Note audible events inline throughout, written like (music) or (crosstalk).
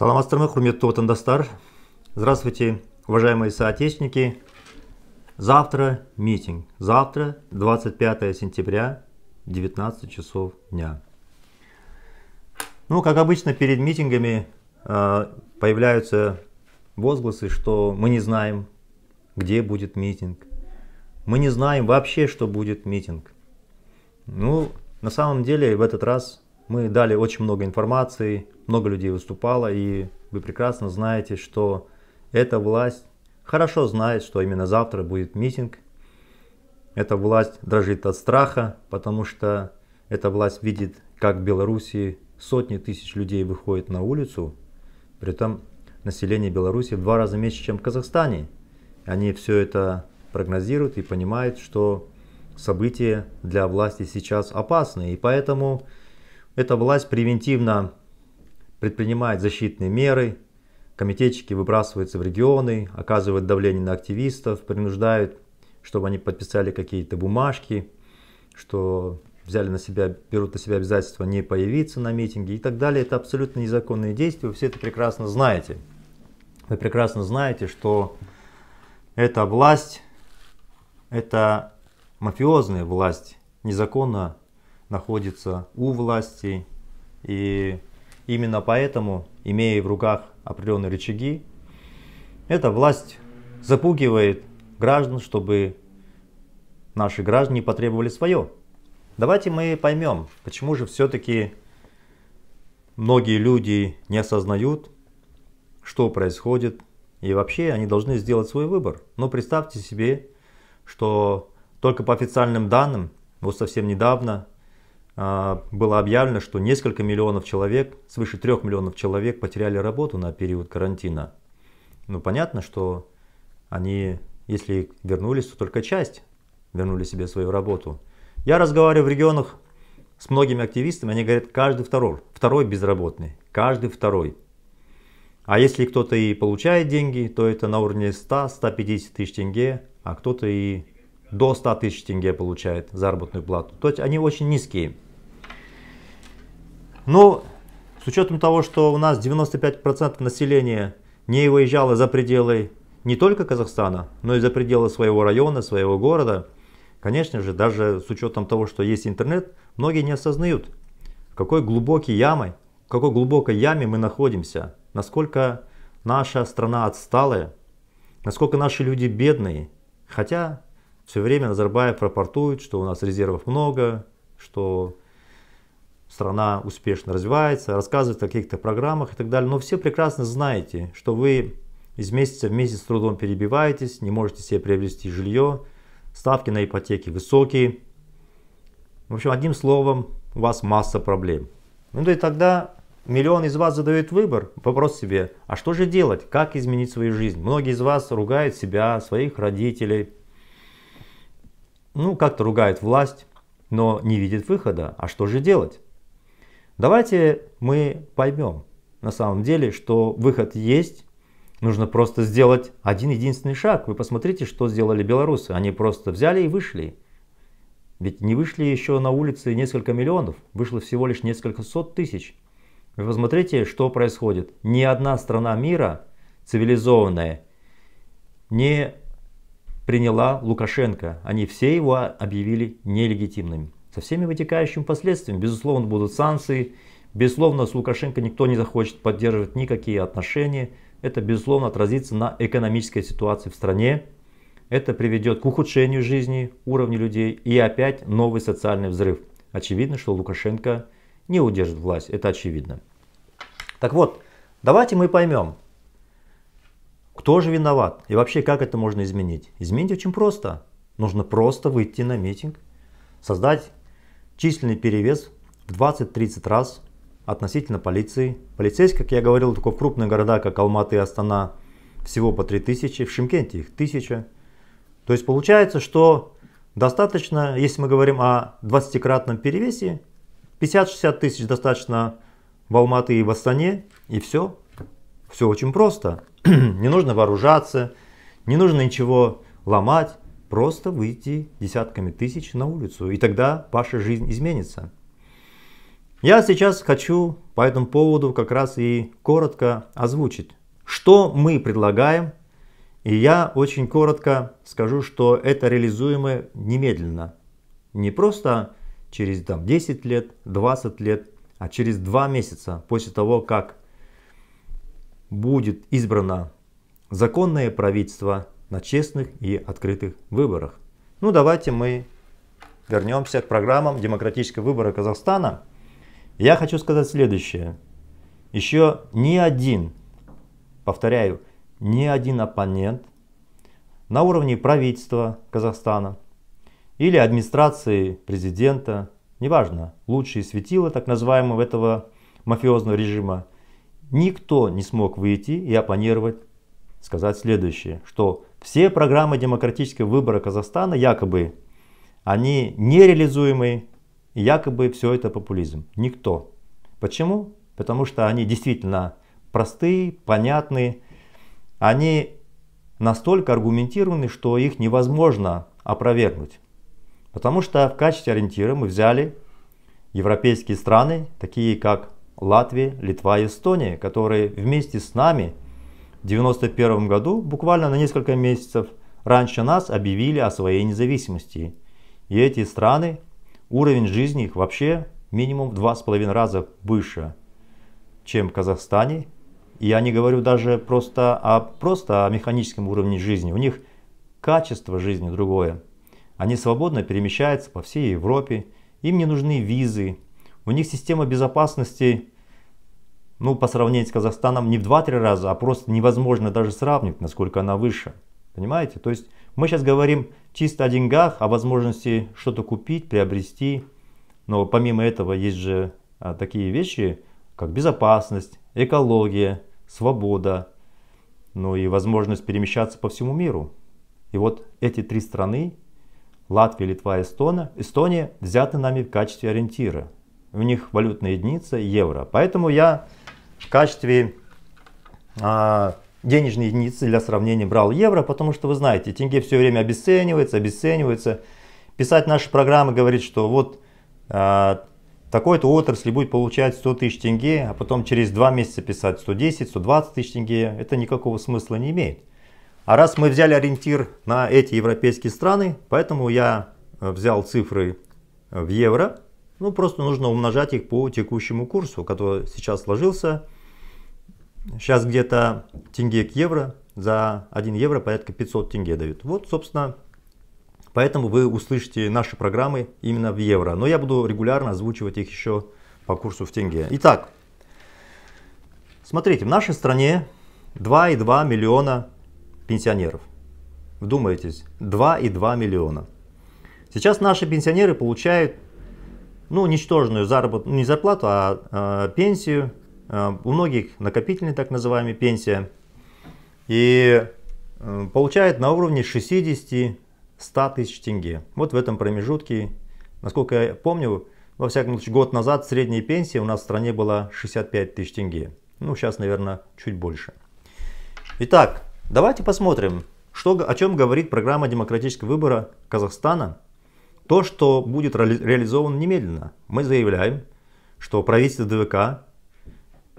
Салам ма құрметті отандастар здравствуйте уважаемые соотечественники завтра митинг завтра 25 сентября 19 часов дня ну как обычно перед митингами э, появляются возгласы что мы не знаем где будет митинг мы не знаем вообще что будет митинг ну на самом деле в этот раз мы дали очень много информации, много людей выступало, и вы прекрасно знаете, что эта власть хорошо знает, что именно завтра будет митинг. Эта власть дрожит от страха, потому что эта власть видит, как в Беларуси сотни тысяч людей выходят на улицу, при этом население Беларуси в два раза меньше, чем в Казахстане. Они все это прогнозируют и понимают, что события для власти сейчас опасны. И поэтому эта власть превентивно предпринимает защитные меры, комитетчики выбрасываются в регионы, оказывают давление на активистов, принуждают, чтобы они подписали какие-то бумажки, что взяли на себя, берут на себя обязательство не появиться на митинге и так далее. Это абсолютно незаконные действия, вы все это прекрасно знаете. Вы прекрасно знаете, что эта власть, это мафиозная власть, незаконно находится у власти. И именно поэтому, имея в руках определенные рычаги, эта власть запугивает граждан, чтобы наши граждане потребовали свое. Давайте мы поймем, почему же все-таки многие люди не осознают, что происходит, и вообще они должны сделать свой выбор. Но представьте себе, что только по официальным данным, вот совсем недавно а, было объявлено, что несколько миллионов человек, свыше трех миллионов человек потеряли работу на период карантина. Ну, понятно, что они, если вернулись, то только часть вернули себе свою работу. Я разговариваю в регионах с многими активистами, они говорят, каждый второй, второй безработный, каждый второй. А если кто-то и получает деньги, то это на уровне 100-150 тысяч тенге, а кто-то и до 100 тысяч тенге получает заработную плату. То есть они очень низкие. Но ну, с учетом того, что у нас 95% населения не выезжало за пределы не только Казахстана, но и за пределы своего района, своего города, конечно же, даже с учетом того, что есть интернет, многие не осознают, в какой глубокой ямой, в какой глубокой яме мы находимся, насколько наша страна отсталая, насколько наши люди бедные. Хотя все время Назарбаев рапортует, что у нас резервов много, что страна успешно развивается, рассказывает о каких-то программах и так далее. Но все прекрасно знаете, что вы из месяца в месяц с трудом перебиваетесь, не можете себе приобрести жилье, ставки на ипотеки высокие. В общем, одним словом, у вас масса проблем. Ну да и тогда миллион из вас задает выбор, вопрос себе, а что же делать, как изменить свою жизнь? Многие из вас ругают себя, своих родителей, ну как-то ругают власть, но не видят выхода, а что же делать? Давайте мы поймем на самом деле, что выход есть, нужно просто сделать один единственный шаг. Вы посмотрите, что сделали белорусы. Они просто взяли и вышли. Ведь не вышли еще на улице несколько миллионов, вышло всего лишь несколько сот тысяч. Вы посмотрите, что происходит. Ни одна страна мира цивилизованная не приняла Лукашенко. Они все его объявили нелегитимными со всеми вытекающими последствиями. Безусловно, будут санкции, безусловно, с Лукашенко никто не захочет поддерживать никакие отношения. Это, безусловно, отразится на экономической ситуации в стране. Это приведет к ухудшению жизни, уровня людей и опять новый социальный взрыв. Очевидно, что Лукашенко не удержит власть, это очевидно. Так вот, давайте мы поймем, кто же виноват и вообще как это можно изменить. Изменить очень просто. Нужно просто выйти на митинг, создать численный перевес в 20-30 раз относительно полиции. Полицейских, как я говорил, только в крупные города, как Алматы и Астана, всего по 3000, в Шимкенте их 1000. То есть получается, что достаточно, если мы говорим о 20-кратном перевесе, 50-60 тысяч достаточно в Алматы и в Астане, и все. Все очень просто. (clears throat) не нужно вооружаться, не нужно ничего ломать просто выйти десятками тысяч на улицу, и тогда ваша жизнь изменится. Я сейчас хочу по этому поводу как раз и коротко озвучить, что мы предлагаем, и я очень коротко скажу, что это реализуемо немедленно. Не просто через там, 10 лет, 20 лет, а через 2 месяца после того, как будет избрано законное правительство на честных и открытых выборах. Ну давайте мы вернемся к программам демократического выбора Казахстана. Я хочу сказать следующее. Еще ни один, повторяю, ни один оппонент на уровне правительства Казахстана или администрации президента, неважно, лучшие светила так называемого этого мафиозного режима, никто не смог выйти и оппонировать сказать следующее, что все программы демократического выбора Казахстана якобы они нереализуемые, якобы все это популизм. Никто. Почему? Потому что они действительно простые, понятные, они настолько аргументированы, что их невозможно опровергнуть. Потому что в качестве ориентира мы взяли европейские страны, такие как Латвия, Литва и Эстония, которые вместе с нами – 1991 году, буквально на несколько месяцев раньше нас, объявили о своей независимости. И эти страны, уровень жизни их вообще минимум в 2,5 раза выше, чем в Казахстане. и Я не говорю даже просто о, просто о механическом уровне жизни. У них качество жизни другое. Они свободно перемещаются по всей Европе, им не нужны визы. У них система безопасности ну, по сравнению с Казахстаном не в 2-3 раза, а просто невозможно даже сравнить, насколько она выше. Понимаете? То есть мы сейчас говорим чисто о деньгах, о возможности что-то купить, приобрести. Но помимо этого есть же а, такие вещи, как безопасность, экология, свобода, ну и возможность перемещаться по всему миру. И вот эти три страны, Латвия, Литва, Эстона, Эстония, взяты нами в качестве ориентира. У них валютная единица евро. Поэтому я в качестве а, денежной единицы для сравнения брал евро, потому что вы знаете, тенге все время обесценивается, обесценивается. Писать наши программы говорит, что вот а, такой-то отрасли будет получать 100 тысяч тенге, а потом через два месяца писать 110, 120 тысяч тенге, это никакого смысла не имеет. А раз мы взяли ориентир на эти европейские страны, поэтому я э, взял цифры в евро, ну, просто нужно умножать их по текущему курсу, который сейчас сложился. Сейчас где-то тенге к евро, за 1 евро порядка 500 тенге дают. Вот, собственно, поэтому вы услышите наши программы именно в евро. Но я буду регулярно озвучивать их еще по курсу в тенге. Итак, смотрите, в нашей стране 2,2 миллиона пенсионеров. Вдумайтесь, 2,2 миллиона. Сейчас наши пенсионеры получают ну, ничтожную зарплату, не зарплату, а э, пенсию. Э, у многих накопительная так называемая пенсия. И э, получает на уровне 60-100 тысяч тенге. Вот в этом промежутке, насколько я помню, во всяком случае, год назад средняя пенсия у нас в стране была 65 тысяч тенге. Ну, сейчас, наверное, чуть больше. Итак, давайте посмотрим, что, о чем говорит программа демократического выбора Казахстана – то, что будет реализовано немедленно. Мы заявляем, что правительство ДВК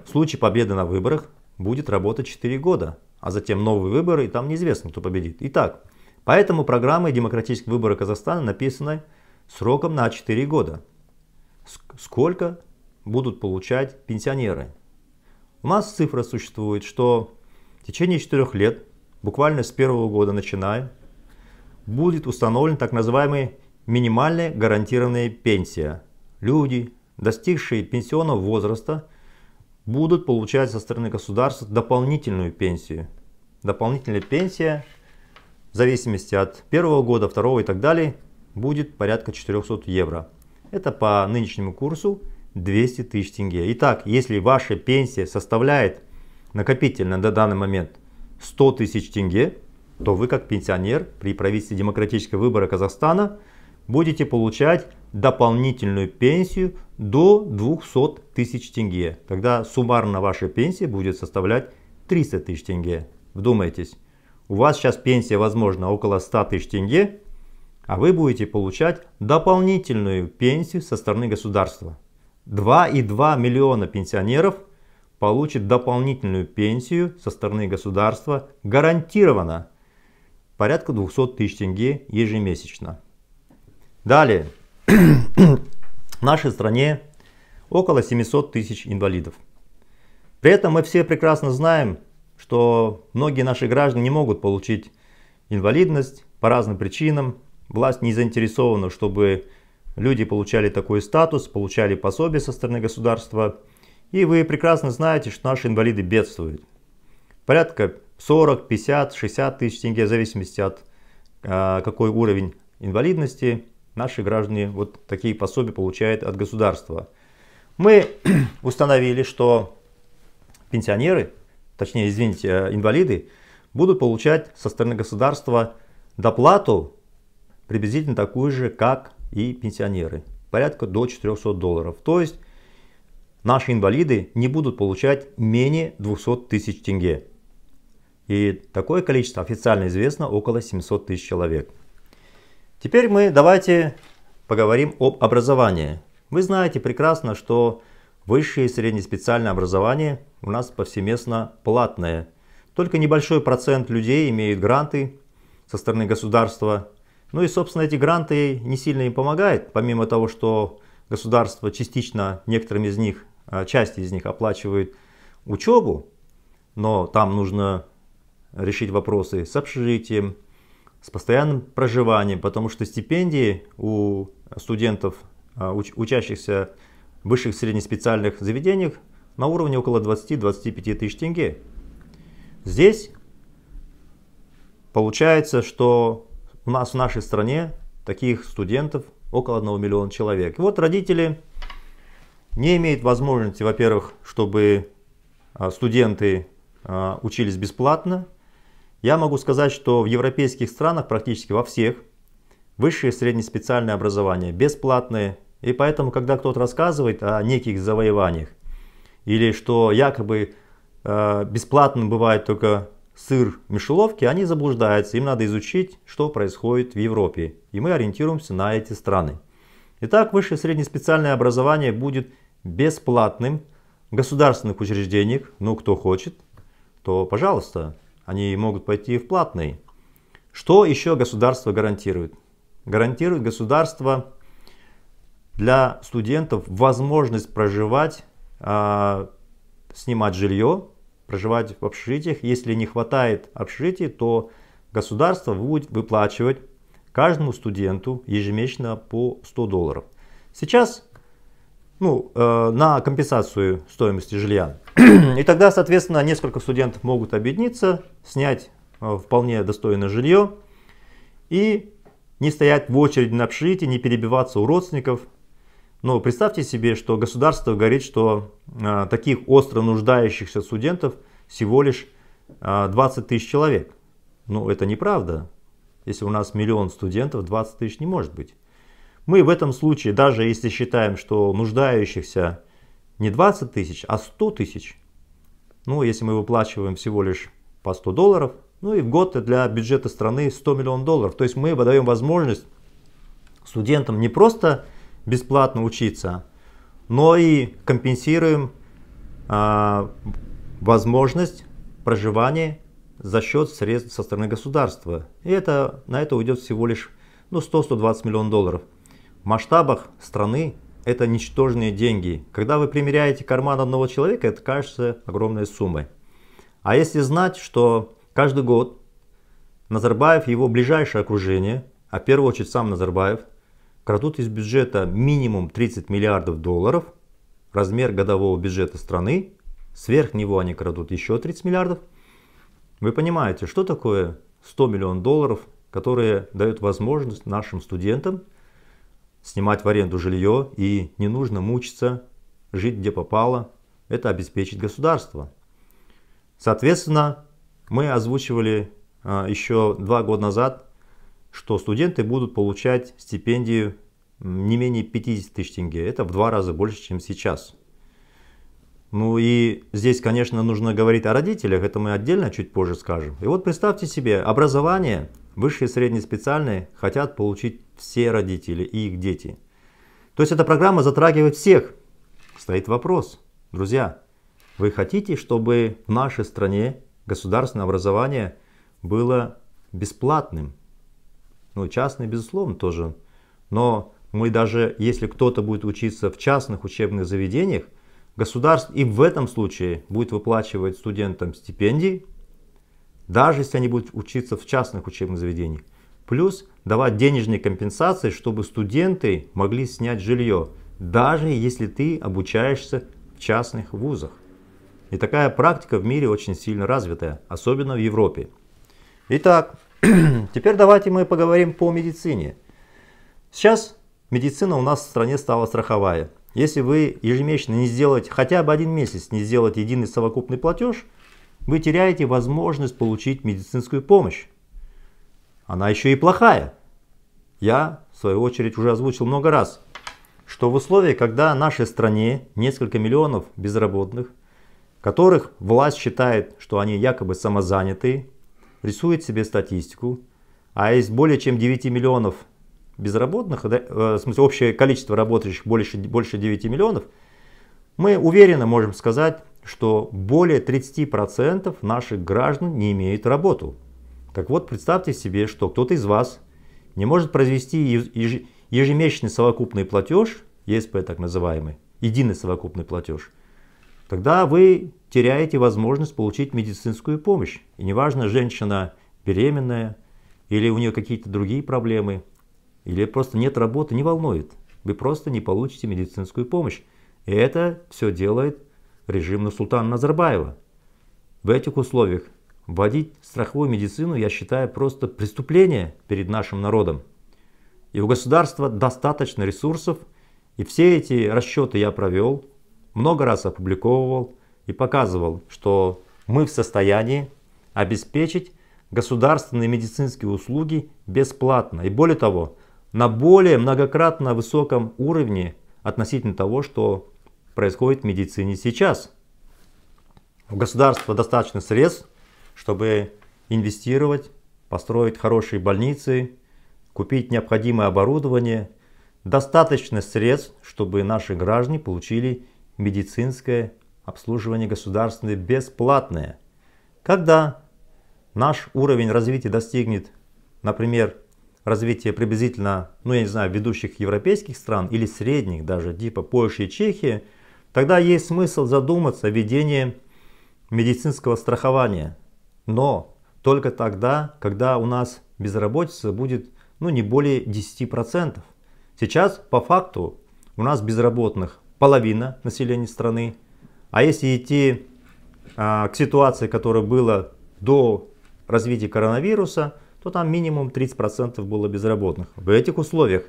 в случае победы на выборах будет работать 4 года, а затем новые выборы, и там неизвестно, кто победит. Итак, поэтому программа демократических выборов Казахстана написаны сроком на 4 года. Сколько будут получать пенсионеры? У нас цифра существует, что в течение 4 лет, буквально с первого года начиная, будет установлен так называемый минимальная гарантированная пенсия. Люди, достигшие пенсионного возраста, будут получать со стороны государства дополнительную пенсию. Дополнительная пенсия в зависимости от первого года, второго и так далее, будет порядка 400 евро. Это по нынешнему курсу 200 тысяч тенге. Итак, если ваша пенсия составляет накопительно на данный момент 100 тысяч тенге, то вы как пенсионер при правительстве демократического выбора Казахстана – будете получать дополнительную пенсию до 200 тысяч тенге. Тогда суммарно ваша пенсия будет составлять 300 тысяч тенге. Вдумайтесь, у вас сейчас пенсия, возможно, около 100 тысяч тенге, а вы будете получать дополнительную пенсию со стороны государства. 2,2 миллиона пенсионеров получат дополнительную пенсию со стороны государства гарантированно порядка 200 тысяч тенге ежемесячно. Далее. В нашей стране около 700 тысяч инвалидов. При этом мы все прекрасно знаем, что многие наши граждане не могут получить инвалидность по разным причинам. Власть не заинтересована, чтобы люди получали такой статус, получали пособие со стороны государства. И вы прекрасно знаете, что наши инвалиды бедствуют. Порядка 40, 50, 60 тысяч тенге, в зависимости от а, какой уровень инвалидности наши граждане вот такие пособия получают от государства. Мы (clears throat) установили, что пенсионеры, точнее, извините, э, инвалиды, будут получать со стороны государства доплату приблизительно такую же, как и пенсионеры, порядка до 400 долларов. То есть наши инвалиды не будут получать менее 200 тысяч тенге. И такое количество официально известно около 700 тысяч человек. Теперь мы давайте поговорим об образовании. Вы знаете прекрасно, что высшее и среднеспециальное образование у нас повсеместно платное. Только небольшой процент людей имеют гранты со стороны государства. Ну и, собственно, эти гранты не сильно им помогают, помимо того, что государство частично некоторым из них, а, часть из них оплачивает учебу, но там нужно решить вопросы с общежитием, с постоянным проживанием, потому что стипендии у студентов, а, учащихся в высших среднеспециальных заведениях на уровне около 20-25 тысяч тенге. Здесь получается, что у нас в нашей стране таких студентов около 1 миллиона человек. И вот родители не имеют возможности, во-первых, чтобы а, студенты а, учились бесплатно, я могу сказать, что в европейских странах, практически во всех, высшее и среднеспециальное образование бесплатное, И поэтому, когда кто-то рассказывает о неких завоеваниях, или что якобы э, бесплатным бывает только сыр мишеловки, они заблуждаются. Им надо изучить, что происходит в Европе. И мы ориентируемся на эти страны. Итак, высшее и среднеспециальное образование будет бесплатным в государственных учреждениях. Ну, кто хочет, то пожалуйста они могут пойти в платный. Что еще государство гарантирует? Гарантирует государство для студентов возможность проживать, э, снимать жилье, проживать в общежитиях. Если не хватает общежитий, то государство будет выплачивать каждому студенту ежемесячно по 100 долларов. Сейчас ну, э, на компенсацию стоимости жилья. (clears throat) И тогда, соответственно, несколько студентов могут объединиться, снять э, вполне достойное жилье и не стоять в очереди на общежитии, не перебиваться у родственников. Но представьте себе, что государство говорит, что э, таких остро нуждающихся студентов всего лишь э, 20 тысяч человек. Ну, это неправда. Если у нас миллион студентов, 20 тысяч не может быть. Мы в этом случае, даже если считаем, что нуждающихся не 20 тысяч, а 100 тысяч, ну, если мы выплачиваем всего лишь по 100 долларов, ну и в год для бюджета страны 100 миллионов долларов. То есть мы даем возможность студентам не просто бесплатно учиться, но и компенсируем а, возможность проживания за счет средств со стороны государства. И это, на это уйдет всего лишь ну, 100-120 миллионов долларов. В масштабах страны это ничтожные деньги. Когда вы примеряете карман одного человека, это кажется огромной суммой. А если знать, что каждый год Назарбаев и его ближайшее окружение, а в первую очередь сам Назарбаев, крадут из бюджета минимум 30 миллиардов долларов, размер годового бюджета страны, сверх него они крадут еще 30 миллиардов. Вы понимаете, что такое 100 миллионов долларов, которые дают возможность нашим студентам – снимать в аренду жилье и не нужно мучиться, жить где попало. Это обеспечит государство. Соответственно, мы озвучивали а, еще два года назад, что студенты будут получать стипендию не менее 50 тысяч тенге. Это в два раза больше, чем сейчас. Ну и здесь, конечно, нужно говорить о родителях, это мы отдельно чуть позже скажем. И вот представьте себе, образование – Высшие средние специальные хотят получить все родители и их дети. То есть эта программа затрагивает всех. Стоит вопрос, друзья, вы хотите, чтобы в нашей стране государственное образование было бесплатным? Ну, частное, безусловно, тоже. Но мы даже, если кто-то будет учиться в частных учебных заведениях, государство и в этом случае будет выплачивать студентам стипендии, даже если они будут учиться в частных учебных заведениях. Плюс давать денежные компенсации, чтобы студенты могли снять жилье, даже если ты обучаешься в частных вузах. И такая практика в мире очень сильно развитая, особенно в Европе. Итак, (clears throat) теперь давайте мы поговорим по медицине. Сейчас медицина у нас в стране стала страховая. Если вы ежемесячно не сделаете, хотя бы один месяц не сделать единый совокупный платеж – вы теряете возможность получить медицинскую помощь. Она еще и плохая. Я, в свою очередь, уже озвучил много раз, что в условиях, когда в нашей стране несколько миллионов безработных, которых власть считает, что они якобы самозанятые, рисует себе статистику, а из более чем 9 миллионов безработных, э, в смысле общее количество работающих больше, больше 9 миллионов, мы уверенно можем сказать, что более 30% наших граждан не имеют работу. Так вот, представьте себе, что кто-то из вас не может произвести ежемесячный совокупный платеж, ЕСП так называемый, единый совокупный платеж, тогда вы теряете возможность получить медицинскую помощь. И неважно, женщина беременная, или у нее какие-то другие проблемы, или просто нет работы, не волнует. Вы просто не получите медицинскую помощь. И это все делает режима султана Назарбаева. В этих условиях вводить страховую медицину я считаю просто преступление перед нашим народом. И у государства достаточно ресурсов, и все эти расчеты я провел, много раз опубликовывал и показывал, что мы в состоянии обеспечить государственные медицинские услуги бесплатно. И более того, на более многократно высоком уровне относительно того, что происходит в медицине сейчас. У государства достаточно средств, чтобы инвестировать, построить хорошие больницы, купить необходимое оборудование, достаточно средств, чтобы наши граждане получили медицинское обслуживание государственное бесплатное. Когда наш уровень развития достигнет, например, развития приблизительно, ну я не знаю, ведущих европейских стран или средних даже, типа Польши и Чехии – Тогда есть смысл задуматься о введении медицинского страхования. Но только тогда, когда у нас безработица будет ну, не более 10%. Сейчас по факту у нас безработных половина населения страны. А если идти а, к ситуации, которая была до развития коронавируса, то там минимум 30% было безработных. В этих условиях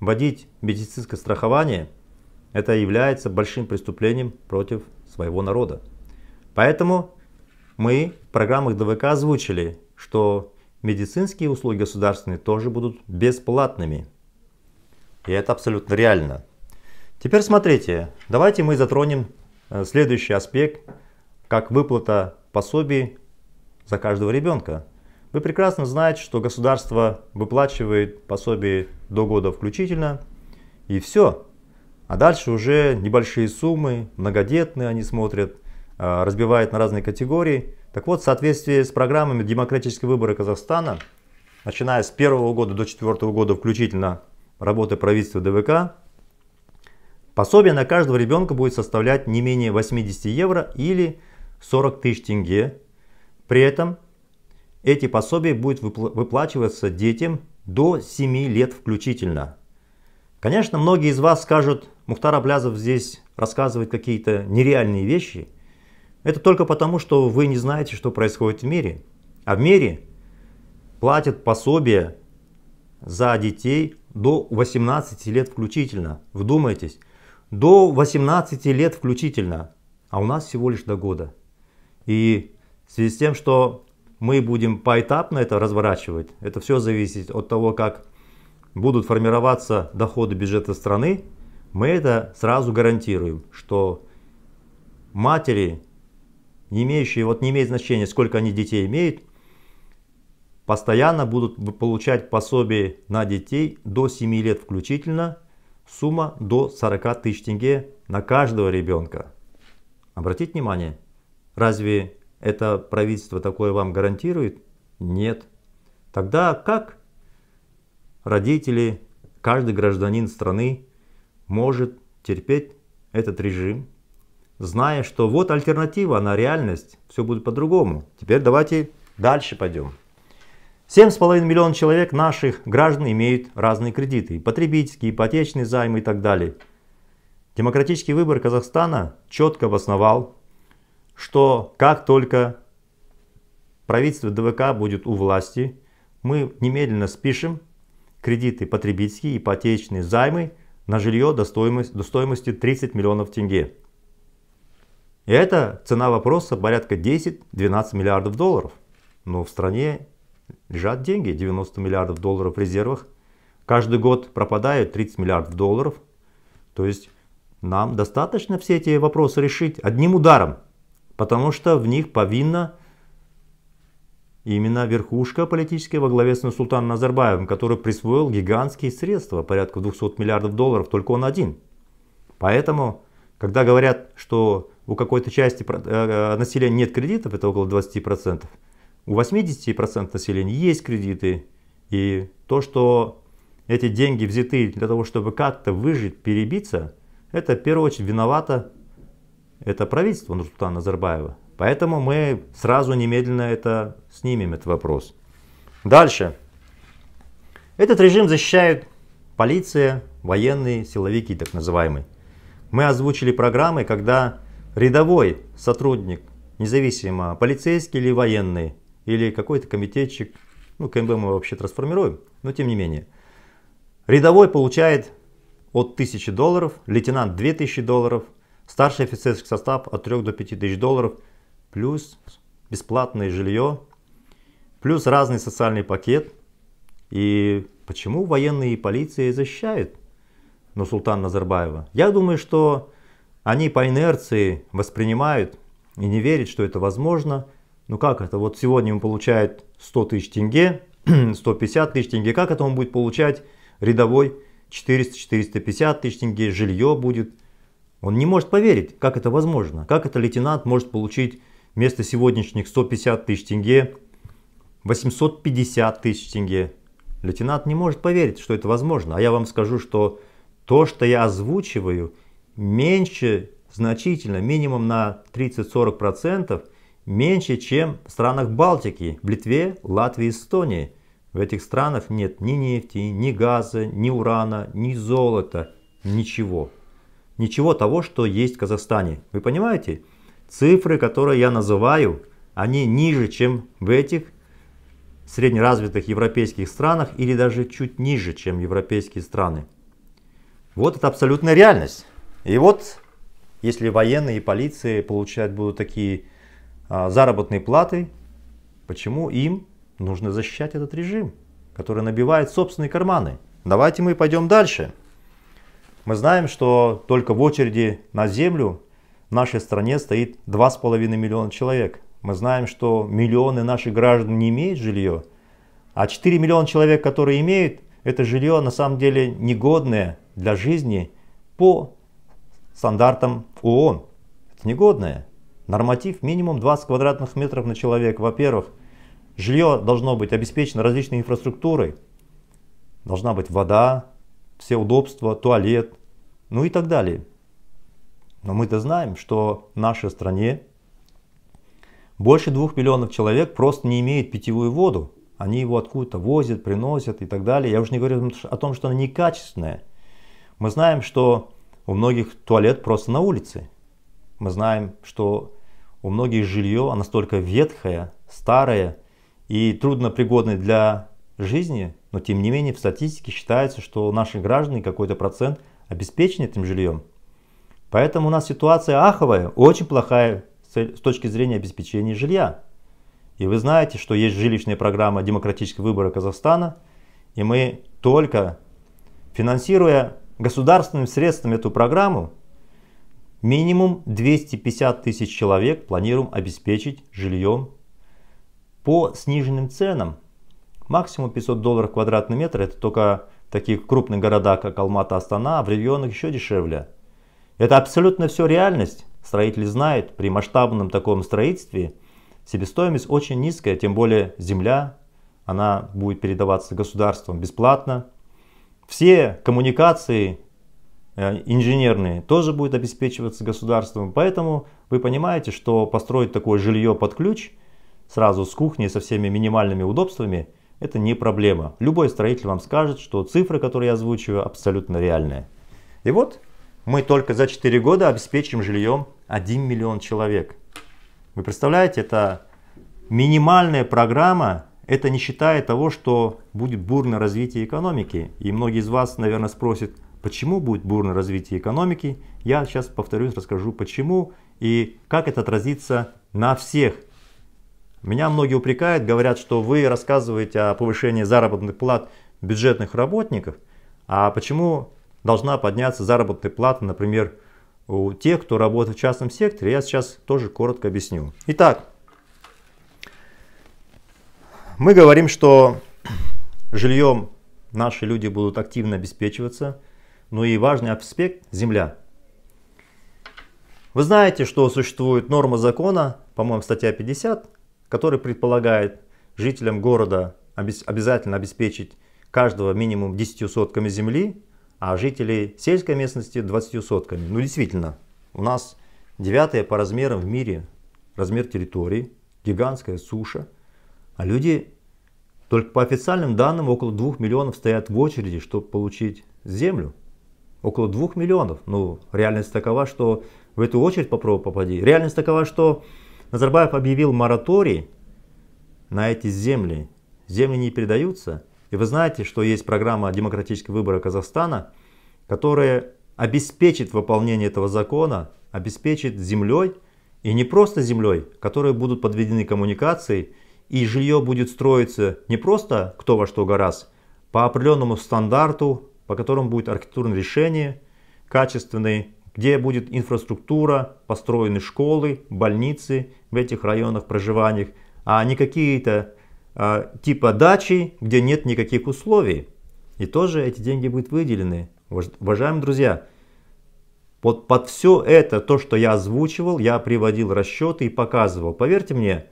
вводить медицинское страхование – это является большим преступлением против своего народа. Поэтому мы в программах ДВК озвучили, что медицинские услуги государственные тоже будут бесплатными. И это абсолютно реально. Теперь смотрите, давайте мы затронем э, следующий аспект, как выплата пособий за каждого ребенка. Вы прекрасно знаете, что государство выплачивает пособие до года включительно, и все. А дальше уже небольшие суммы, многодетные они смотрят, а, разбивают на разные категории. Так вот, в соответствии с программами демократического выбора Казахстана, начиная с первого года до четвертого года включительно работы правительства ДВК, пособие на каждого ребенка будет составлять не менее 80 евро или 40 тысяч тенге. При этом эти пособия будут выплачиваться детям до 7 лет включительно – Конечно, многие из вас скажут, Мухтар Аблязов здесь рассказывает какие-то нереальные вещи. Это только потому, что вы не знаете, что происходит в мире. А в мире платят пособие за детей до 18 лет включительно. Вдумайтесь, до 18 лет включительно, а у нас всего лишь до года. И в связи с тем, что мы будем поэтапно это разворачивать, это все зависит от того, как будут формироваться доходы бюджета страны, мы это сразу гарантируем, что матери, не имеющие, вот не имеет значения, сколько они детей имеют, постоянно будут получать пособие на детей до 7 лет включительно, сумма до 40 тысяч тенге на каждого ребенка. Обратите внимание, разве это правительство такое вам гарантирует? Нет. Тогда как родители, каждый гражданин страны может терпеть этот режим, зная, что вот альтернатива, она реальность, все будет по-другому. Теперь давайте дальше пойдем. 7,5 миллионов человек наших граждан имеют разные кредиты, потребительские, ипотечные займы и так далее. Демократический выбор Казахстана четко обосновал, что как только правительство ДВК будет у власти, мы немедленно спишем кредиты потребительские, ипотечные, займы на жилье до стоимости, до стоимости 30 миллионов тенге. И это цена вопроса порядка 10-12 миллиардов долларов. Но в стране лежат деньги, 90 миллиардов долларов в резервах. Каждый год пропадают 30 миллиардов долларов. То есть нам достаточно все эти вопросы решить одним ударом, потому что в них повинна и именно верхушка политическая во главе с Нурсултаном Назарбаевым, который присвоил гигантские средства, порядка 200 миллиардов долларов, только он один. Поэтому, когда говорят, что у какой-то части э, э, населения нет кредитов, это около 20%, у 80% населения есть кредиты. И то, что эти деньги взяты для того, чтобы как-то выжить, перебиться, это в первую очередь виновата это правительство Нурсултана Назарбаева, Поэтому мы сразу немедленно это снимем, этот вопрос. Дальше. Этот режим защищает полиция, военные, силовики так называемые. Мы озвучили программы, когда рядовой сотрудник, независимо полицейский или военный, или какой-то комитетчик, ну КМБ мы вообще трансформируем, но тем не менее. Рядовой получает от 1000 долларов, лейтенант 2000 долларов, старший офицерский состав от 3 до 5000 долларов – плюс бесплатное жилье, плюс разный социальный пакет. И почему военные и полиция защищают ну, Султана Назарбаева? Я думаю, что они по инерции воспринимают и не верят, что это возможно. Ну как это? Вот сегодня он получает 100 тысяч тенге, 150 (clears throat) тысяч тенге. Как это он будет получать рядовой 400-450 тысяч тенге, жилье будет? Он не может поверить, как это возможно. Как это лейтенант может получить вместо сегодняшних 150 тысяч тенге 850 тысяч тенге. Лейтенант не может поверить, что это возможно. А я вам скажу, что то, что я озвучиваю, меньше, значительно, минимум на 30-40%, меньше, чем в странах Балтики, в Литве, Латвии, Эстонии. В этих странах нет ни нефти, ни газа, ни урана, ни золота, ничего. Ничего того, что есть в Казахстане. Вы понимаете? Цифры, которые я называю, они ниже, чем в этих среднеразвитых европейских странах или даже чуть ниже, чем европейские страны. Вот это абсолютная реальность. И вот если военные и полиции получать будут такие а, заработные платы, почему им нужно защищать этот режим, который набивает собственные карманы? Давайте мы пойдем дальше. Мы знаем, что только в очереди на землю в нашей стране стоит 2,5 миллиона человек. Мы знаем, что миллионы наших граждан не имеют жилье, а 4 миллиона человек, которые имеют, это жилье на самом деле негодное для жизни по стандартам ООН. Это негодное. Норматив минимум 20 квадратных метров на человека. Во-первых, жилье должно быть обеспечено различной инфраструктурой. Должна быть вода, все удобства, туалет, ну и так далее. Но мы-то знаем, что в нашей стране больше двух миллионов человек просто не имеют питьевую воду. Они его откуда-то возят, приносят и так далее. Я уже не говорю о том, что она некачественная. Мы знаем, что у многих туалет просто на улице. Мы знаем, что у многих жилье настолько ветхое, старое и труднопригодное для жизни, но тем не менее в статистике считается, что наши граждане какой-то процент обеспечены этим жильем. Поэтому у нас ситуация аховая, очень плохая с точки зрения обеспечения жилья. И вы знаете, что есть жилищная программа демократического выбора Казахстана, и мы только финансируя государственными средствами эту программу, минимум 250 тысяч человек планируем обеспечить жильем по сниженным ценам. Максимум 500 долларов квадратный метр, это только в таких крупных городах, как Алмата, Астана, а в регионах еще дешевле – это абсолютно все реальность. Строитель знает, при масштабном таком строительстве себестоимость очень низкая, тем более земля, она будет передаваться государством бесплатно. Все коммуникации э, инженерные тоже будут обеспечиваться государством. Поэтому вы понимаете, что построить такое жилье под ключ сразу с кухней, со всеми минимальными удобствами, это не проблема. Любой строитель вам скажет, что цифры, которые я озвучиваю, абсолютно реальные. И вот мы только за 4 года обеспечим жильем 1 миллион человек. Вы представляете, это минимальная программа, это не считая того, что будет бурное развитие экономики. И многие из вас, наверное, спросят, почему будет бурное развитие экономики. Я сейчас повторюсь, расскажу почему и как это отразится на всех. Меня многие упрекают, говорят, что вы рассказываете о повышении заработных плат бюджетных работников, а почему должна подняться заработная плата, например, у тех, кто работает в частном секторе. Я сейчас тоже коротко объясню. Итак, мы говорим, что жильем наши люди будут активно обеспечиваться, но и важный аспект – земля. Вы знаете, что существует норма закона, по-моему, статья 50, которая предполагает жителям города обязательно обеспечить каждого минимум 10 сотками земли а жителей сельской местности 20 сотками. Ну действительно, у нас девятая по размерам в мире размер территории, гигантская суша, а люди только по официальным данным около 2 миллионов стоят в очереди, чтобы получить землю. Около 2 миллионов. Ну, реальность такова, что в эту очередь попробуй попади. Реальность такова, что Назарбаев объявил мораторий на эти земли. Земли не передаются – и вы знаете, что есть программа демократических выборов Казахстана, которая обеспечит выполнение этого закона, обеспечит землей, и не просто землей, которые будут подведены коммуникации, и жилье будет строиться не просто кто во что гораз, по определенному стандарту, по которому будет архитектурное решение, качественные, где будет инфраструктура, построены школы, больницы в этих районах проживаниях, а не какие-то а, типа дачи, где нет никаких условий. И тоже эти деньги будут выделены. Уважаемые друзья, вот под все это, то, что я озвучивал, я приводил расчеты и показывал. Поверьте мне,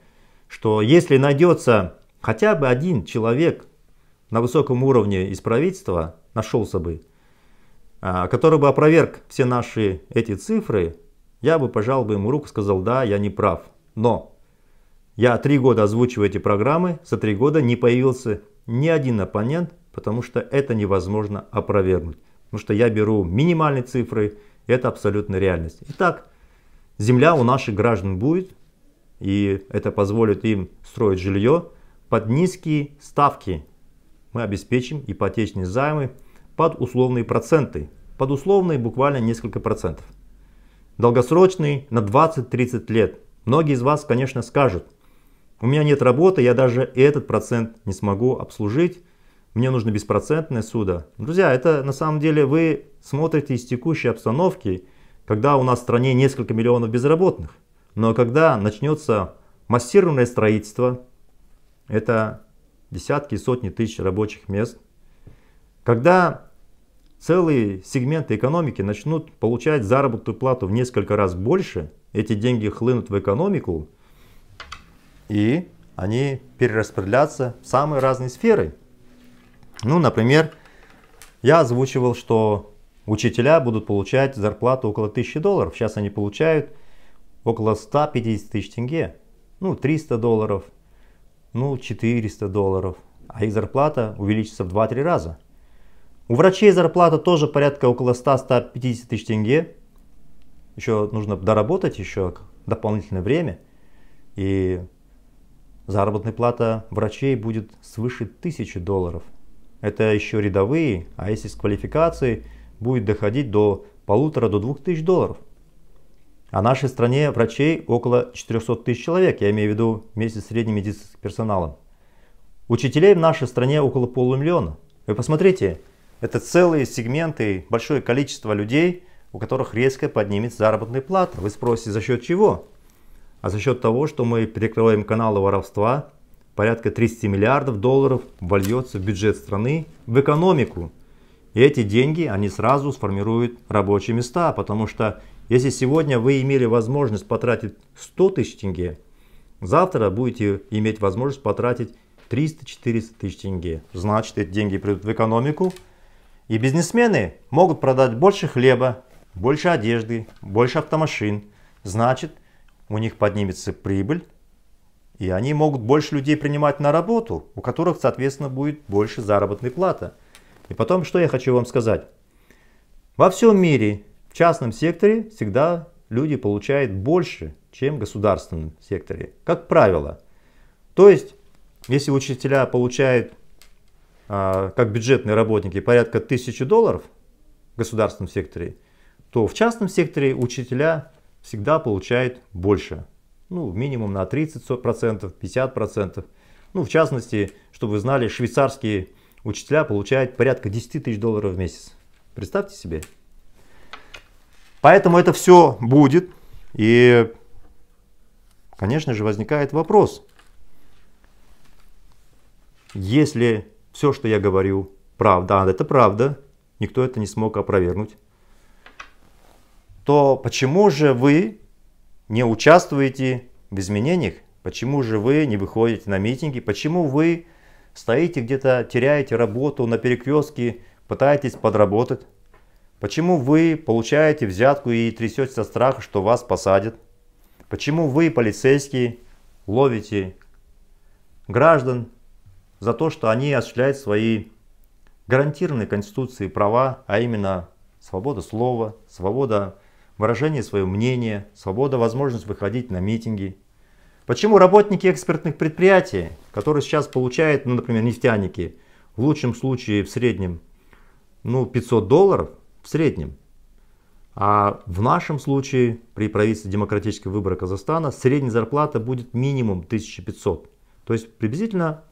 что если найдется хотя бы один человек на высоком уровне из правительства, нашелся бы, а, который бы опроверг все наши эти цифры, я бы пожал бы ему руку сказал, да, я не прав. Но я три года озвучиваю эти программы, за три года не появился ни один оппонент, потому что это невозможно опровергнуть. Потому что я беру минимальные цифры, это абсолютная реальность. Итак, земля у наших граждан будет, и это позволит им строить жилье под низкие ставки. Мы обеспечим ипотечные займы под условные проценты. Под условные буквально несколько процентов. Долгосрочные на 20-30 лет. Многие из вас, конечно, скажут – у меня нет работы, я даже этот процент не смогу обслужить. Мне нужно беспроцентное судо. Друзья, это на самом деле вы смотрите из текущей обстановки, когда у нас в стране несколько миллионов безработных. Но когда начнется массированное строительство, это десятки и сотни тысяч рабочих мест, когда целые сегменты экономики начнут получать заработную плату в несколько раз больше, эти деньги хлынут в экономику, и они перераспределятся в самые разные сферы. Ну, например, я озвучивал, что учителя будут получать зарплату около 1000 долларов. Сейчас они получают около 150 тысяч тенге. Ну, 300 долларов, ну, 400 долларов. А их зарплата увеличится в 2-3 раза. У врачей зарплата тоже порядка около 100-150 тысяч тенге. Еще нужно доработать еще дополнительное время. И Заработная плата врачей будет свыше 1000 долларов. Это еще рядовые, а если с квалификацией, будет доходить до полутора до двух тысяч долларов. А нашей стране врачей около 400 тысяч человек, я имею в виду вместе с средним медицинским персоналом. Учителей в нашей стране около полумиллиона. Вы посмотрите, это целые сегменты, большое количество людей, у которых резко поднимется заработная плата. Вы спросите, за счет чего? а за счет того, что мы перекрываем каналы воровства, порядка 30 миллиардов долларов вольется в бюджет страны, в экономику. И эти деньги, они сразу сформируют рабочие места, потому что если сегодня вы имели возможность потратить 100 тысяч тенге, завтра будете иметь возможность потратить 300-400 тысяч тенге. Значит, эти деньги придут в экономику, и бизнесмены могут продать больше хлеба, больше одежды, больше автомашин. Значит, у них поднимется прибыль, и они могут больше людей принимать на работу, у которых, соответственно, будет больше заработной плата. И потом, что я хочу вам сказать. Во всем мире в частном секторе всегда люди получают больше, чем в государственном секторе, как правило. То есть, если учителя получают, а, как бюджетные работники, порядка 1000 долларов в государственном секторе, то в частном секторе учителя всегда получает больше. Ну, минимум на 30%, 50%. Ну, в частности, чтобы вы знали, швейцарские учителя получают порядка 10 тысяч долларов в месяц. Представьте себе. Поэтому это все будет. И, конечно же, возникает вопрос. Если все, что я говорю, правда, а это правда, никто это не смог опровергнуть, то почему же вы не участвуете в изменениях? Почему же вы не выходите на митинги? Почему вы стоите где-то, теряете работу на перекрестке, пытаетесь подработать? Почему вы получаете взятку и трясетесь от страха, что вас посадят? Почему вы, полицейские, ловите граждан за то, что они осуществляют свои гарантированные Конституцией права, а именно свобода слова, свобода выражение своего мнения, свобода, возможность выходить на митинги. Почему работники экспертных предприятий, которые сейчас получают, ну, например, нефтяники, в лучшем случае в среднем ну, 500 долларов, в среднем, а в нашем случае при правительстве демократического выбора Казахстана средняя зарплата будет минимум 1500. То есть приблизительно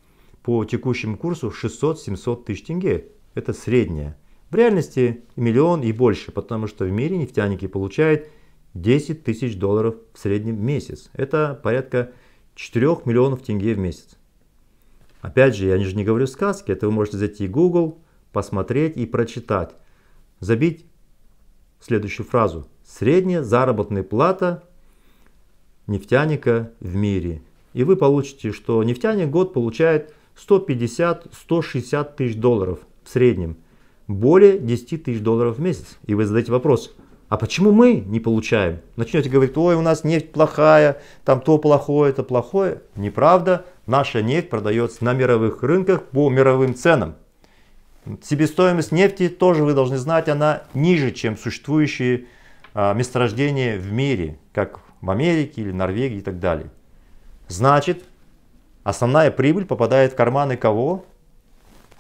по текущему курсу 600-700 тысяч тенге. Это средняя. В реальности миллион и больше, потому что в мире нефтяники получают 10 тысяч долларов в среднем в месяц. Это порядка 4 миллионов тенге в месяц. Опять же, я же не говорю сказки, это вы можете зайти в Google, посмотреть и прочитать. Забить следующую фразу. Средняя заработная плата нефтяника в мире. И вы получите, что нефтяник год получает 150-160 тысяч долларов в среднем более 10 тысяч долларов в месяц. И вы задаете вопрос, а почему мы не получаем? Начнете говорить, ой, у нас нефть плохая, там то плохое, это плохое. Неправда, наша нефть продается на мировых рынках по мировым ценам. Себестоимость нефти тоже вы должны знать, она ниже, чем существующие а, месторождения в мире, как в Америке или Норвегии и так далее. Значит, основная прибыль попадает в карманы кого?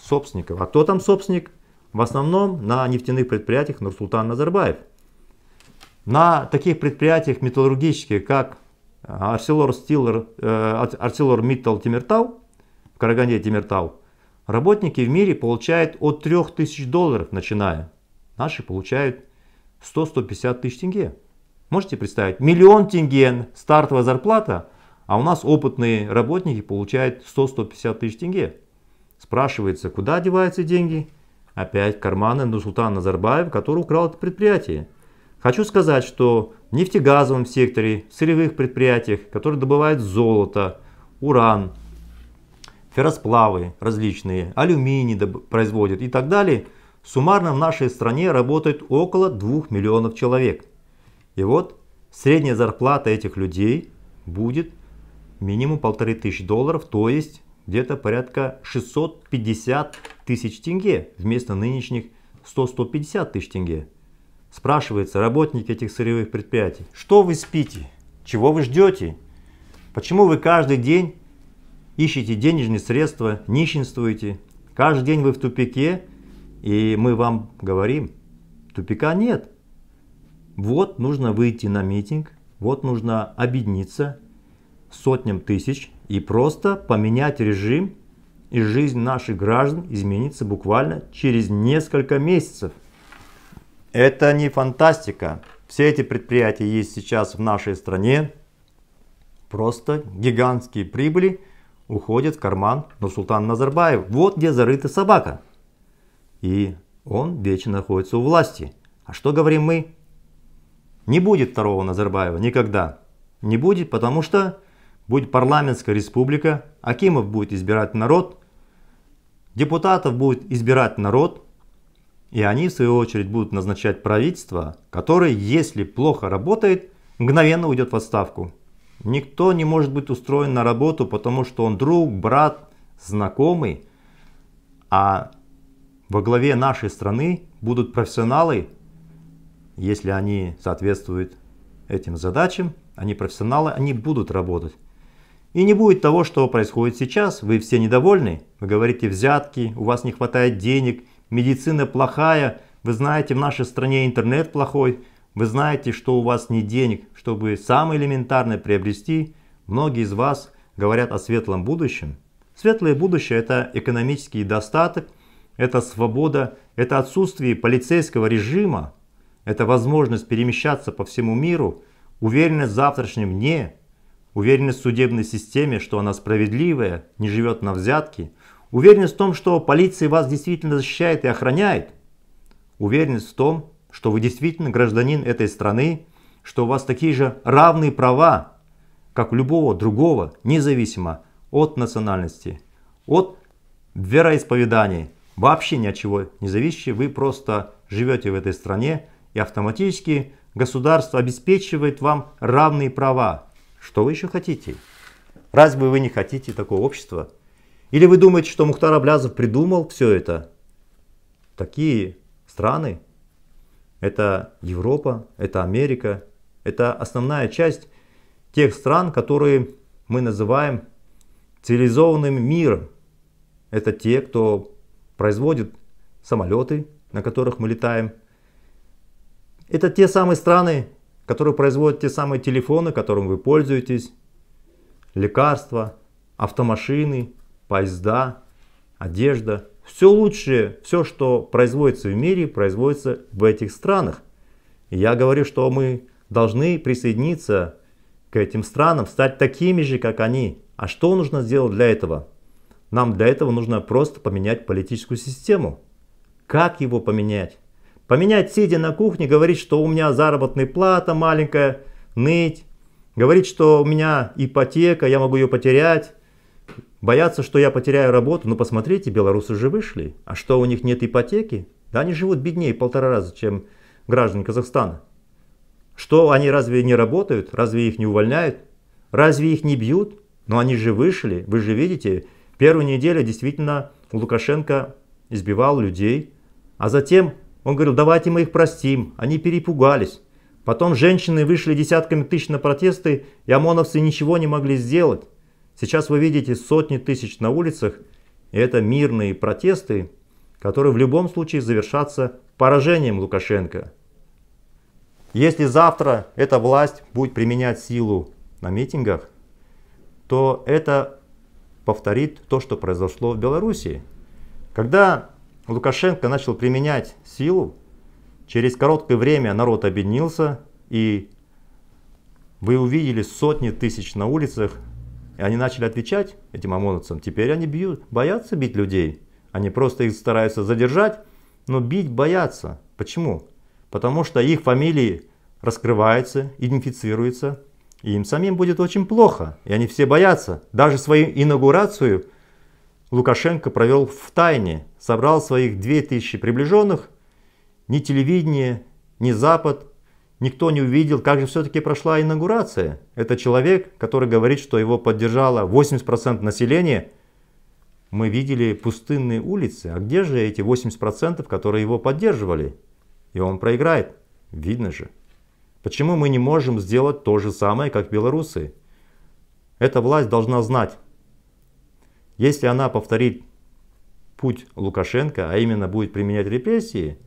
Собственников. А кто там собственник? в основном на нефтяных предприятиях Нурсултан Назарбаев. На таких предприятиях металлургических, как Арселор, Стилер, Арселор Миттал Тимиртау, в Караганде Тимиртау, работники в мире получают от 3000 долларов начиная. Наши получают 100-150 тысяч тенге. Можете представить, миллион тенге стартовая зарплата, а у нас опытные работники получают 100-150 тысяч тенге. Спрашивается, куда деваются деньги? Опять карманы Нурсултан назарбаева, который украл это предприятие. Хочу сказать, что в нефтегазовом секторе, в сырьевых предприятиях, которые добывают золото, уран, ферросплавы различные, алюминий производят и так далее, суммарно в нашей стране работает около 2 миллионов человек. И вот средняя зарплата этих людей будет минимум полторы тысячи долларов, то есть где-то порядка 650 тысяч тенге вместо нынешних 100-150 тысяч тенге. Спрашивается работник этих сырьевых предприятий, что вы спите, чего вы ждете, почему вы каждый день ищете денежные средства, нищенствуете, каждый день вы в тупике, и мы вам говорим, тупика нет. Вот нужно выйти на митинг, вот нужно объединиться сотням тысяч и просто поменять режим и жизнь наших граждан изменится буквально через несколько месяцев. Это не фантастика. Все эти предприятия есть сейчас в нашей стране. Просто гигантские прибыли уходят в карман султан Назарбаев, Вот где зарыта собака. И он вечно находится у власти. А что говорим мы? Не будет второго Назарбаева никогда. Не будет, потому что будет парламентская республика, Акимов будет избирать народ, депутатов будет избирать народ, и они в свою очередь будут назначать правительство, которое, если плохо работает, мгновенно уйдет в отставку. Никто не может быть устроен на работу, потому что он друг, брат, знакомый, а во главе нашей страны будут профессионалы, если они соответствуют этим задачам, они профессионалы, они будут работать. И не будет того, что происходит сейчас. Вы все недовольны, вы говорите взятки, у вас не хватает денег, медицина плохая, вы знаете, в нашей стране интернет плохой, вы знаете, что у вас нет денег, чтобы самое элементарное приобрести. Многие из вас говорят о светлом будущем. Светлое будущее – это экономический достаток, это свобода, это отсутствие полицейского режима, это возможность перемещаться по всему миру, уверенность в завтрашнем дне – уверенность в судебной системе, что она справедливая, не живет на взятке. уверенность в том, что полиция вас действительно защищает и охраняет, уверенность в том, что вы действительно гражданин этой страны, что у вас такие же равные права, как у любого другого, независимо от национальности, от вероисповедания, вообще ни от чего не зависящие, вы просто живете в этой стране и автоматически государство обеспечивает вам равные права, что вы еще хотите? Разве вы не хотите такого общества? Или вы думаете, что Мухтар Аблязов придумал все это? Такие страны, это Европа, это Америка, это основная часть тех стран, которые мы называем цивилизованным миром. Это те, кто производит самолеты, на которых мы летаем. Это те самые страны, которые производят те самые телефоны, которым вы пользуетесь, лекарства, автомашины, поезда, одежда. Все лучшее, все, что производится в мире, производится в этих странах. И я говорю, что мы должны присоединиться к этим странам, стать такими же, как они. А что нужно сделать для этого? Нам для этого нужно просто поменять политическую систему. Как его поменять? Поменять сидя на кухне, говорить, что у меня заработная плата маленькая, ныть, говорить, что у меня ипотека, я могу ее потерять, бояться, что я потеряю работу. Ну посмотрите, белорусы же вышли. А что, у них нет ипотеки? Да они живут беднее полтора раза, чем граждане Казахстана. Что, они разве не работают? Разве их не увольняют? Разве их не бьют? Но они же вышли, вы же видите, первую неделю действительно Лукашенко избивал людей, а затем он говорил, давайте мы их простим, они перепугались. Потом женщины вышли десятками тысяч на протесты, и ОМОНовцы ничего не могли сделать. Сейчас вы видите сотни тысяч на улицах, и это мирные протесты, которые в любом случае завершатся поражением Лукашенко. Если завтра эта власть будет применять силу на митингах, то это повторит то, что произошло в Беларуси, Когда Лукашенко начал применять силу, через короткое время народ объединился, и вы увидели сотни тысяч на улицах, и они начали отвечать этим ОМОНовцам. Теперь они бьют, боятся бить людей. Они просто их стараются задержать, но бить боятся. Почему? Потому что их фамилии раскрываются, идентифицируются, и им самим будет очень плохо. И они все боятся. Даже свою инаугурацию – Лукашенко провел в тайне, собрал своих 2000 приближенных, ни телевидение, ни Запад, никто не увидел, как же все-таки прошла инаугурация. Это человек, который говорит, что его поддержало 80% населения. Мы видели пустынные улицы, а где же эти 80%, которые его поддерживали? И он проиграет, видно же. Почему мы не можем сделать то же самое, как белорусы? Эта власть должна знать, если она повторит путь Лукашенко, а именно будет применять репрессии,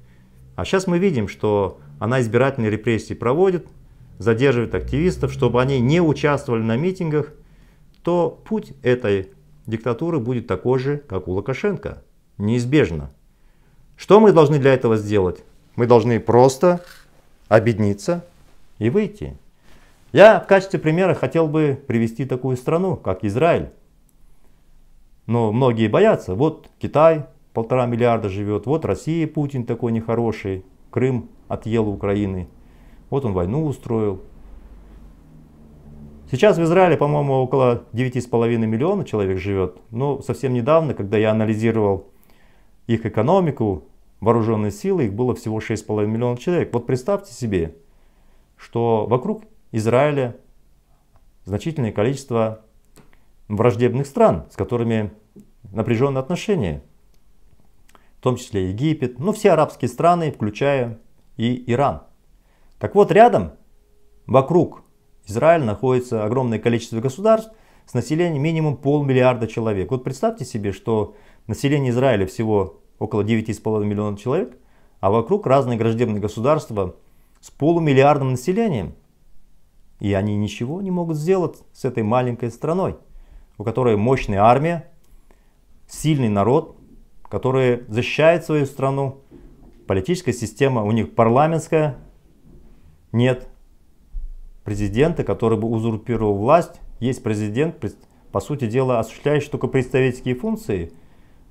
а сейчас мы видим, что она избирательные репрессии проводит, задерживает активистов, чтобы они не участвовали на митингах, то путь этой диктатуры будет такой же, как у Лукашенко. Неизбежно. Что мы должны для этого сделать? Мы должны просто объединиться и выйти. Я в качестве примера хотел бы привести такую страну, как Израиль. Но многие боятся. Вот Китай полтора миллиарда живет, вот Россия, Путин такой нехороший, Крым отъел Украины. Вот он войну устроил. Сейчас в Израиле, по-моему, около 9,5 миллиона человек живет. Но совсем недавно, когда я анализировал их экономику, вооруженные силы, их было всего 6,5 миллионов человек. Вот представьте себе, что вокруг Израиля значительное количество враждебных стран, с которыми напряженные отношения. В том числе Египет, ну все арабские страны, включая и Иран. Так вот, рядом, вокруг Израиля находится огромное количество государств с населением минимум полмиллиарда человек. Вот представьте себе, что население Израиля всего около 9,5 миллионов человек, а вокруг разные враждебные государства с полумиллиардным населением. И они ничего не могут сделать с этой маленькой страной, у которой мощная армия, сильный народ, который защищает свою страну. Политическая система у них парламентская, нет президента, который бы узурпировал власть. Есть президент, по сути дела, осуществляющий только представительские функции,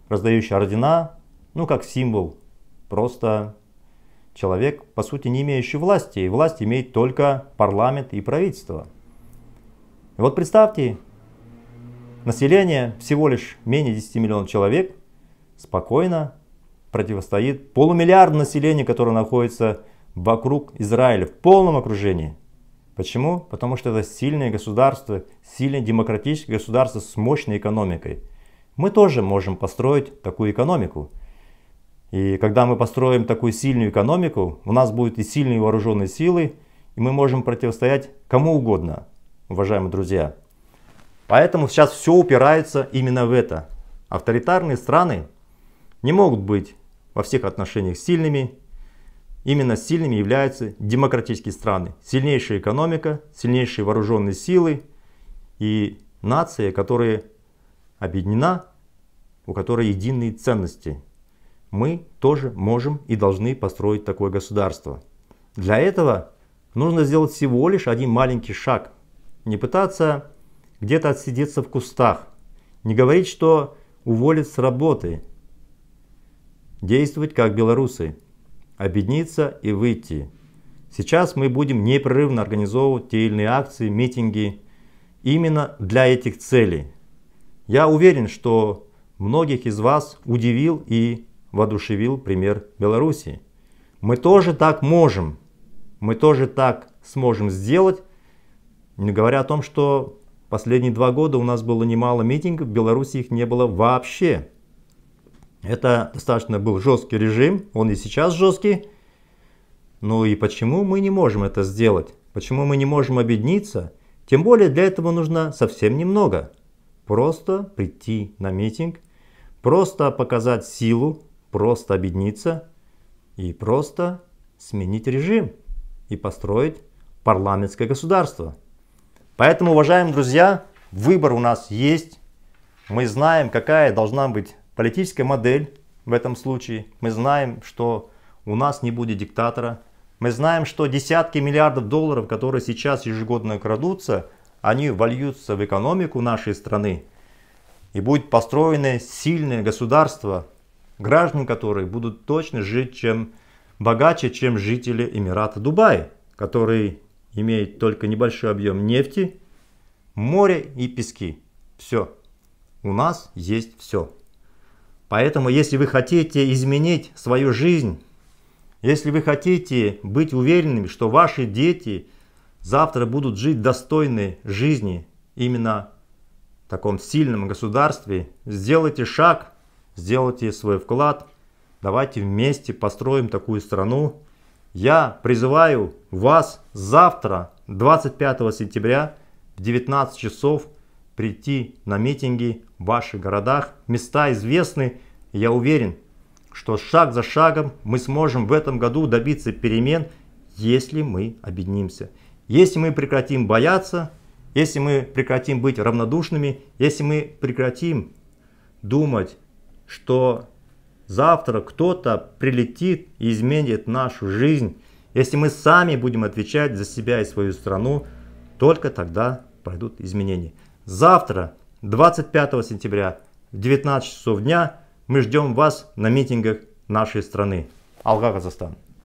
раздающий ордена, ну как символ, просто человек, по сути, не имеющий власти, и власть имеет только парламент и правительство. И вот представьте, Население всего лишь менее 10 миллионов человек спокойно противостоит полумиллиард населения, которое находится вокруг Израиля, в полном окружении. Почему? Потому что это сильное государство, сильное демократическое государство с мощной экономикой. Мы тоже можем построить такую экономику. И когда мы построим такую сильную экономику, у нас будут и сильные вооруженные силы, и мы можем противостоять кому угодно, уважаемые друзья. Поэтому сейчас все упирается именно в это. Авторитарные страны не могут быть во всех отношениях сильными. Именно сильными являются демократические страны. Сильнейшая экономика, сильнейшие вооруженные силы и нация, которая объединена, у которой единые ценности. Мы тоже можем и должны построить такое государство. Для этого нужно сделать всего лишь один маленький шаг. Не пытаться где-то отсидеться в кустах, не говорить, что уволят с работы. Действовать как белорусы, объединиться и выйти. Сейчас мы будем непрерывно организовывать те или иные акции, митинги именно для этих целей. Я уверен, что многих из вас удивил и воодушевил пример Беларуси. Мы тоже так можем, мы тоже так сможем сделать, не говоря о том, что Последние два года у нас было немало митингов, в Беларуси их не было вообще. Это достаточно был жесткий режим, он и сейчас жесткий. Ну и почему мы не можем это сделать? Почему мы не можем объединиться? Тем более для этого нужно совсем немного. Просто прийти на митинг, просто показать силу, просто объединиться и просто сменить режим и построить парламентское государство. Поэтому, уважаемые друзья, выбор у нас есть. Мы знаем, какая должна быть политическая модель в этом случае. Мы знаем, что у нас не будет диктатора. Мы знаем, что десятки миллиардов долларов, которые сейчас ежегодно крадутся, они вольются в экономику нашей страны. И будет построено сильное государство, граждан которых будут точно жить чем богаче, чем жители Эмирата Дубай, которые имеет только небольшой объем нефти, море и пески. Все. У нас есть все. Поэтому, если вы хотите изменить свою жизнь, если вы хотите быть уверенными, что ваши дети завтра будут жить достойной жизни именно в таком сильном государстве, сделайте шаг, сделайте свой вклад, давайте вместе построим такую страну, я призываю вас завтра, 25 сентября, в 19 часов прийти на митинги в ваших городах. Места известны. Я уверен, что шаг за шагом мы сможем в этом году добиться перемен, если мы объединимся. Если мы прекратим бояться, если мы прекратим быть равнодушными, если мы прекратим думать, что завтра кто-то прилетит и изменит нашу жизнь. Если мы сами будем отвечать за себя и свою страну, только тогда пройдут изменения. Завтра, 25 сентября, в 19 часов дня, мы ждем вас на митингах нашей страны. Алга, Казахстан.